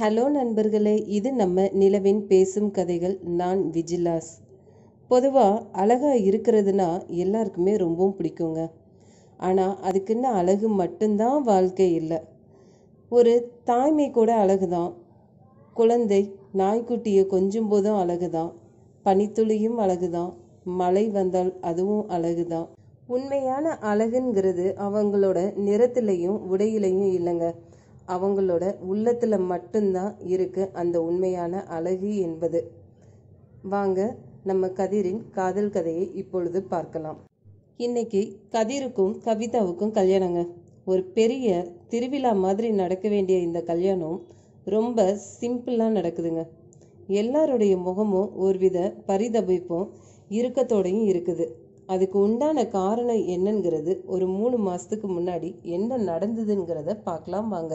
hello நண்பர்களே இது நம்ம நிலவின் பேசும் கதைகள் நான் விஜிலாஸ் பொதுவாக அழகாக இருக்கிறதுனா எல்லாருக்குமே ரொம்பவும் பிடிக்குங்க ஆனால் அதுக்குன்னு அழகு மட்டும்தான் வாழ்க்கை இல்லை ஒரு தாய்மை கூட அழகு தான் குழந்தை நாய்க்குட்டியை கொஞ்சம் போதும் அழகு தான் பனித்துளியும் அழகு தான் மழை வந்தால் அதுவும் அழகு தான் உண்மையான அழகுங்கிறது அவங்களோட நிறத்துலையும் உடையிலையும் இல்லைங்க அவங்களோட உள்ளத்தில் மட்டும்தான் இருக்கு அந்த உண்மையான அழகு என்பது வாங்க நம்ம கதிரின் காதல் கதையை இப்பொழுது பார்க்கலாம் இன்னைக்கு கதிருக்கும் கவிதாவுக்கும் கல்யாணங்க ஒரு பெரிய திருவிழா மாதிரி நடக்க வேண்டிய இந்த கல்யாணம் ரொம்ப சிம்பிளாக நடக்குதுங்க எல்லாருடைய முகமும் ஒருவித பரிதபிப்பும் இருக்கத்தோடையும் இருக்குது அதுக்கு உண்டான காரணம் என்னங்கிறது ஒரு மூணு மாதத்துக்கு முன்னாடி என்ன நடந்ததுங்கிறத பார்க்கலாம் வாங்க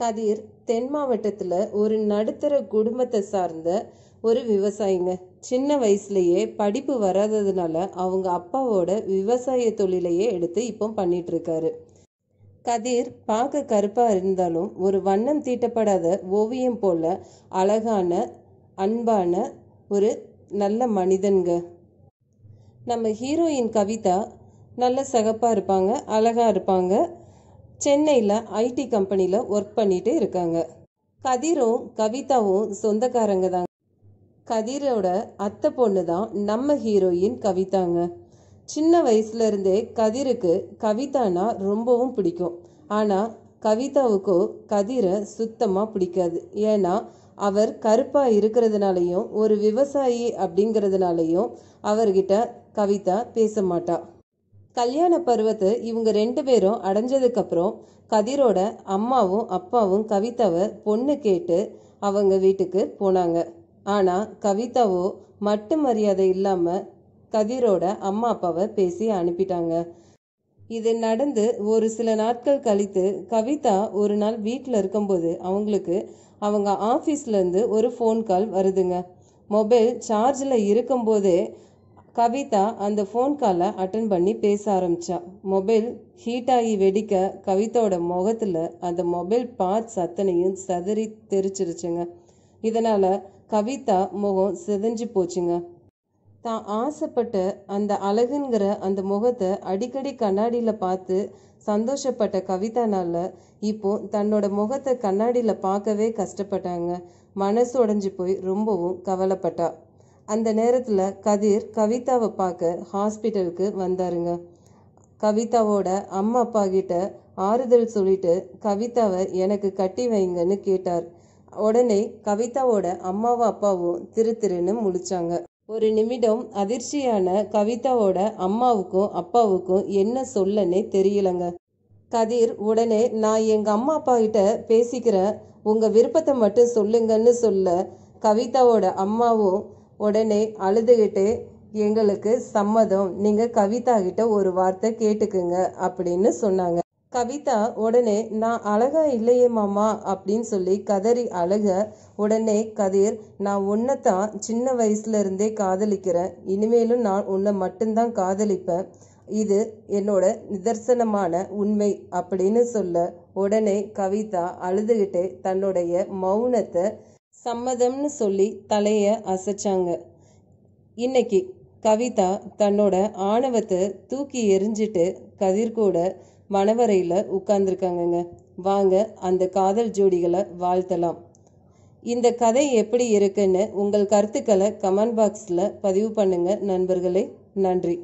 கதிர் தென் மாவட்டத்தில் ஒரு நடுத்தர குடும்பத்தை சார்ந்த ஒரு விவசாயிங்க சின்ன வயசுலேயே படிப்பு வராததுனால அவங்க அப்பாவோட விவசாய தொழிலையே எடுத்து இப்போ பண்ணிகிட்ருக்காரு கதிர் பார்க்க கருப்பாக இருந்தாலும் ஒரு வண்ணம் தீட்டப்படாத ஓவியம் போல அழகான அன்பான ஒரு நல்ல மனிதன்க நம்ம ஹீரோயின் கவிதா நல்ல சகப்பாக இருப்பாங்க அழகாக இருப்பாங்க சென்னையில் ஐடி கம்பெனியில் ஒர்க் பண்ணிட்டு இருக்காங்க கதிரும் கவிதாவும் சொந்தக்காரங்க தான் கதிரோட அத்தை பொண்ணு தான் நம்ம ஹீரோயின் கவிதாங்க சின்ன வயசுல இருந்தே கதிருக்கு கவிதானா ரொம்பவும் பிடிக்கும் ஆனால் கவிதாவுக்கோ கதிரை சுத்தமாக பிடிக்காது ஏன்னா அவர் கருப்பாக இருக்கிறதுனாலையும் ஒரு விவசாயி அப்படிங்கிறதுனாலையும் அவர்கிட்ட கவிதா பேச மாட்டாள் கல்யாண பருவத்தை இவங்க ரெண்டு பேரும் அடைஞ்சதுக்கப்புறம் கதிரோட அம்மாவும் அப்பாவும் கவிதாவை பொண்ணு கேட்டு அவங்க வீட்டுக்கு போனாங்க ஆனால் கவிதாவோ மட்டு மரியாதை இல்லாமல் கதிரோட அம்மா அப்பாவை பேசி அனுப்பிட்டாங்க இது நடந்து ஒரு சில நாட்கள் கழித்து கவிதா ஒரு நாள் வீட்டில் இருக்கும்போது அவங்களுக்கு அவங்க ஆஃபீஸ்லேருந்து ஒரு ஃபோன் கால் வருதுங்க மொபைல் சார்ஜில் இருக்கும்போதே கவிதா அந்த ஃபோன் காலை அட்டன் பண்ணி பேச ஆரம்பித்தா மொபைல் ஹீட் ஆகி வெடிக்க கவிதாவோட முகத்தில் அந்த மொபைல் பார்த் சத்தனையும் சதறி தெரிச்சிருச்சுங்க இதனால் கவிதா முகம் செதஞ்சு போச்சுங்க தான் ஆசைப்பட்ட அந்த அழகுங்கிற அந்த முகத்தை அடிக்கடி கண்ணாடியில் பார்த்து சந்தோஷப்பட்ட கவிதானால இப்போ தன்னோட முகத்தை கண்ணாடியில் பார்க்கவே கஷ்டப்பட்டாங்க மனசு உடஞ்சி போய் ரொம்பவும் கவலைப்பட்டா அந்த நேரத்தில் கதிர் கவிதாவை பார்க்க ஹாஸ்பிட்டலுக்கு வந்தாருங்க கவிதாவோட அம்மா அப்பா கிட்ட ஆறுதல் சொல்லிட்டு கவிதாவை எனக்கு கட்டி வைங்கன்னு கேட்டார் உடனே கவிதாவோட அம்மாவும் அப்பாவும் திரு திருன்னு முழிச்சாங்க ஒரு நிமிடம் அதிர்ச்சியான கவிதாவோட அம்மாவுக்கும் அப்பாவுக்கும் என்ன சொல்லனே தெரியலங்க கதிர் உடனே நான் எங்க அம்மா அப்பா கிட்ட பேசிக்கிறேன் உங்க விருப்பத்தை மட்டும் சொல்லுங்கன்னு சொல்ல கவிதாவோட அம்மாவும் உடனே அழுதுகிட்டு எங்களுக்கு சம்மதம் நீங்கள் கவிதா கிட்ட ஒரு வார்த்தை கேட்டுக்குங்க அப்படின்னு சொன்னாங்க கவிதா உடனே நான் அழகா இல்லையே மாமா அப்படின்னு சொல்லி கதறி அழக உடனே கதிர் நான் உன்னைத்தான் சின்ன வயசுல இருந்தே காதலிக்கிறேன் இனிமேலும் நான் உன்னை மட்டும்தான் காதலிப்பேன் இது என்னோட நிதர்சனமான உண்மை அப்படின்னு சொல்ல உடனே கவிதா அழுதுகிட்டே தன்னுடைய மௌனத்தை சம்மதம்னு சொல்லி தலையை அசைச்சாங்க இன்னைக்கு கவிதா தன்னோட ஆணவத்தை தூக்கி எரிஞ்சிட்டு கதிர் கூட மணவரையில் உட்கார்ந்துருக்காங்கங்க வாங்க அந்த காதல் ஜோடிகளை வாழ்த்தலாம் இந்த கதை எப்படி இருக்குன்னு உங்கள் கருத்துக்களை கமெண்ட் பாக்ஸில் பதிவு பண்ணுங்கள் நண்பர்களே நன்றி